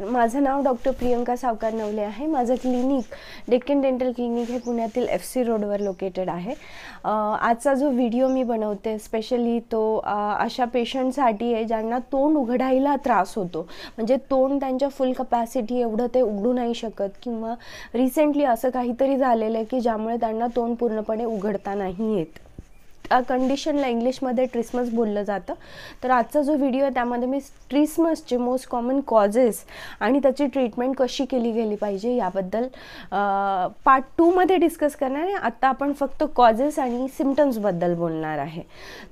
नमस्कार माझं नाव डॉक्टर प्रियंका सावकार नवले आहे माझं क्लिनिक डेक्कन डेंटल क्लिनिक हे पुण्यातील एफ सी रोडवर लोकेटेड आहे आजचा जो व्हिडिओ मी बनवते स्पेशली तो अशा पेशंटसाठी आहे ज्यांना तोंड उघडायला त्रास होतो म्हणजे तोंड त्यांच्या फुल कपॅसिटी एवढं ते उघडू नाही शकत किंवा रिसेंटली असं काहीतरी झालेलं आहे की ज्यामुळे त्यांना तोंड पूर्णपणे उघडता नाही येत कंडिशनला इंग्लिशमध्ये ट्रिसमस बोललं जातं तर आजचा जो व्हिडिओ आहे त्यामध्ये मी ट्रिसमसचे मोस्ट कॉमन कॉजेस आणि त्याची ट्रीटमेंट कशी केली गेली पाहिजे याबद्दल पार्ट टूमध्ये डिस्कस करणार आहे आत्ता आपण फक्त कॉजेस आणि सिमटम्सबद्दल बोलणार आहे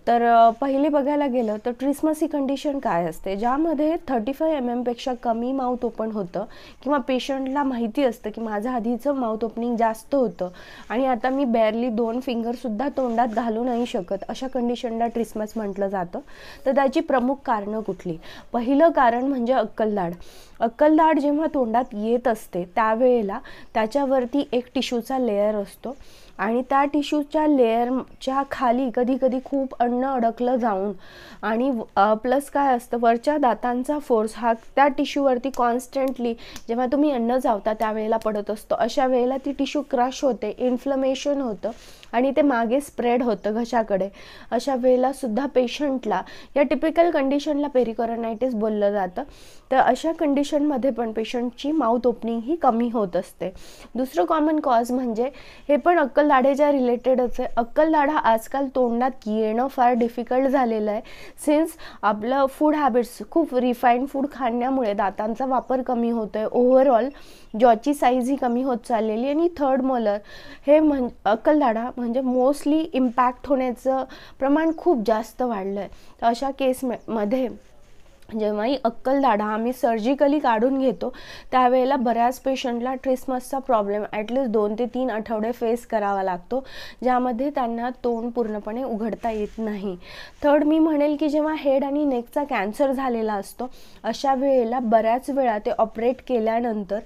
तर पहिले बघायला गेलं तर ट्रिसमस ही कंडिशन काय असते ज्यामध्ये थर्टी फाय एम एमपेक्षा कमी माउथ ओपन होतं किंवा पेशंटला माहिती असतं की माझं आधीचं माउथ ओपनिंग जास्त होतं आणि आता मी बेअरली दोन फिंगरसुद्धा तोंडात घालू नाही नाही शकत अशा कंडिशनला ट्रिसमस म्हटलं जातं तर त्याची प्रमुख कारणं कुठली पहिलं कारण म्हणजे अक्कलदाड अक्कलदाट जेव्हा तोंडात येत असते त्यावेळेला त्याच्यावरती एक टिश्यूचा लेअर असतो आणि त्या टिश्यूच्या लेअरच्या खाली कधीकधी खूप अन्न अडकलं जाऊन आणि प्लस काय असतं वरच्या दातांचा फोर्स हा त्या टिश्यूवरती कॉन्स्टंटली जेव्हा तुम्ही अन्न जावता त्यावेळेला पडत असतो अशा वेळेला ती टिश्यू क्रश होते इन्फ्लमेशन होतं आणि ते मागे स्प्रेड होतं घशाकडे अशा वेळेला सुद्धा पेशंटला या टिपिकल कंडिशनला पेरिकॉरनायटिस बोललं जातं तर अशा कंडिशन पेशंटमध्ये पण पेशंटची माउथ ओपनिंग ही कमी होत असते दुसरं कॉमन कॉज म्हणजे हे पण दाढेच्या रिलेटेडच आहे दाढा आजकाल तोंडात येणं फार डिफिकल्ट झालेलं आहे सिन्स आपलं फूड हॅबिट्स खूप रिफाईंड फूड खाण्यामुळे दातांचा वापर कमी होतो आहे ओव्हरऑल जॉची साईज ही कमी होत चाललेली आणि थर्ड मोलर हे म्हण म्हणजे मोस्टली इम्पॅक्ट होण्याचं प्रमाण खूप जास्त वाढलं आहे केस अशा केसमध्ये जेव्हाही अक्कल दाढा आम्ही सर्जिकली काढून घेतो त्यावेळेला बऱ्याच पेशंटला ट्रिसमसचा प्रॉब्लेम ॲटलीस्ट दोन ते तीन आठवडे फेस करावा लागतो ज्यामध्ये त्यांना तोंड पूर्णपणे उघडता येत नाही थर्ड मी म्हणेल की जेव्हा हेड आणि नेकचा कॅन्सर झालेला असतो अशा वेळेला बऱ्याच वेळा ते ऑपरेट केल्यानंतर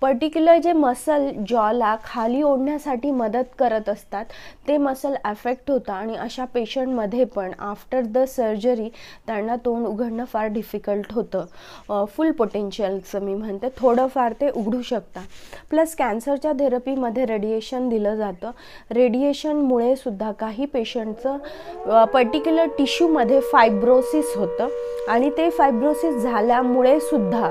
पर्टिक्युलर जे मसल जॉला खाली ओढण्यासाठी मदत करत असतात ते मसल अफेक्ट होतं आणि अशा पेशंटमध्ये पण आफ्टर द सर्जरी त्यांना तोंड उघडणं फार डिफिकल्ट होतं फुल पोटेन्शियलचं मी म्हणते थोडंफार ते उघडू शकता प्लस कॅन्सरच्या थेरपीमध्ये रेडिएशन दिलं जातं रेडिएशनमुळे सुद्धा काही पेशंटचं पर्टिक्युलर टिश्यूमध्ये फायब्रोसिस होतं आणि ते फायब्रोसिस झाल्यामुळे सुद्धा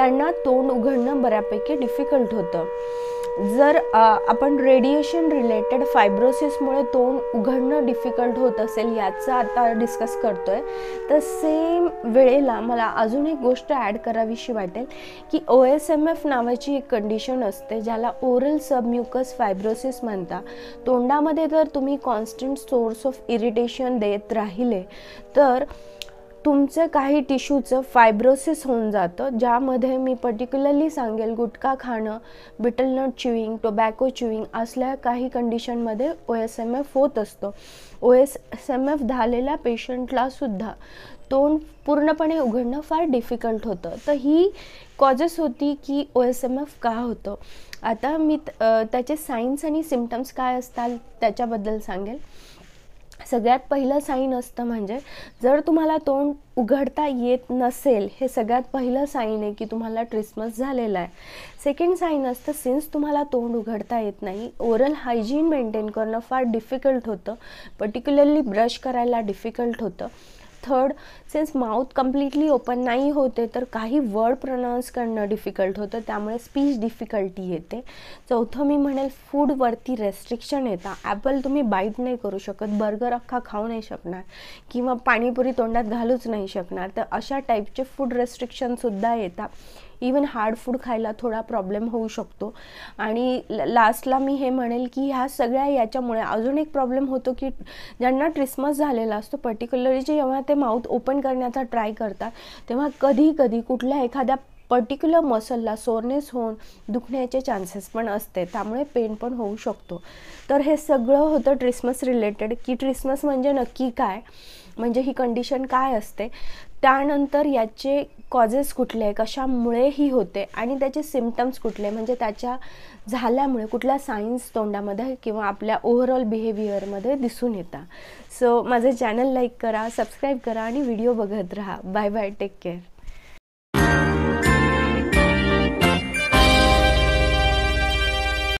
त्यांना तोंड उघडणं बऱ्यापैकी डिफिकल्ट होतं जर आपण रेडिएशन रिलेटेड फायब्रोसिसमुळे तोंड उघडणं डिफिकल्ट होत असेल याचं आता डिस्कस करतो आहे तर सेम वेळेला मला अजून एक गोष्ट ॲड करावीशी वाटेल की ओ एस एम एफ नावाची एक कंडिशन असते ज्याला ओरल सबम्युकस फायब्रोसिस म्हणता तोंडामध्ये जर तुम्ही कॉन्स्टंट सोर्स ऑफ इरिटेशन देत राहिले तर तुमचं काही टिश्यूचं फायब्रोसिस होऊन जातं ज्यामध्ये मी पर्टिक्युलरली सांगेल गुटखा खाणं बिटलनट च्युईंग टोबॅको च्युईंग असल्या काही कंडिशनमध्ये ओ एस एम एफ होत असतो ओ एस एम एफ झालेल्या पेशंटलासुद्धा तोंड पूर्णपणे उघडणं फार डिफिकल्ट होतं तर ही कॉजेस होती की ओ एस एम एफ का होतं आता मी त्याचे सायन्स आणि सिमटम्स काय असतात त्याच्याबद्दल सांगेल सगळ्यात पहिलं साईन असतं म्हणजे जर तुम्हाला तोंड उघडता येत नसेल हे सगळ्यात पहिलं साईन आहे की तुम्हाला ट्रिसमस झालेला आहे सेकंड साईन असतं सिन्स तुम्हाला तोंड उघडता येत नाही ओरल हायजीन मेंटेन करणं फार डिफिकल्ट होतं पर्टिक्युलरली ब्रश करायला डिफिकल्ट होतं third since mouth completely open नाही होते तर काही वर्ड प्रनाऊन्स करणं डिफिकल्ट होतं त्यामुळे स्पीच डिफिकल्टी येते चौथं मी म्हणेल फूडवरती रेस्ट्रिक्शन येतात ॲपल तुम्ही बाईट नाही करू शकत बर्गर अख्खा खाऊ नाही शकणार किंवा पाणीपुरी तोंडात घालूच नाही शकणार तर अशा टाईपचे फूड रेस्ट्रिक्शनसुद्धा येतात इवन हार्ड फूड खायला थोडा प्रॉब्लेम होऊ शकतो आणि लास्टला मी हे म्हणेल की ह्या सगळ्या याच्यामुळे अजून एक प्रॉब्लेम होतो की ज्यांना ट्रिसमस झालेला असतो पर्टिक्युलरली जेव्हा ते माउथ ओपन करण्याचा ट्राय करतात तेव्हा कधी कधी कुठल्या एखाद्या पर्टिक्युलर मसलला सोरनेस होऊन दुखण्याचे चान्सेस पण असते त्यामुळे पेन पण होऊ शकतो तर हे सगळं होतं ट्रिसमस रिलेटेड की ट्रिसमस म्हणजे नक्की काय म्हणजे ही कंडिशन काय असते त्यानंतर याचे कॉजेस कुठले कशामुळे ही होते आणि त्याचे सिमटम्स कुठले म्हणजे त्याच्या झाल्यामुळे कुठल्या सायन्स तोंडामध्ये किंवा आपल्या ओव्हरऑल बिहेवियरमध्ये दिसून येतात सो so, माझं चॅनल लाईक करा सबस्क्राईब करा आणि व्हिडिओ बघत राहा बाय बाय टेक केअर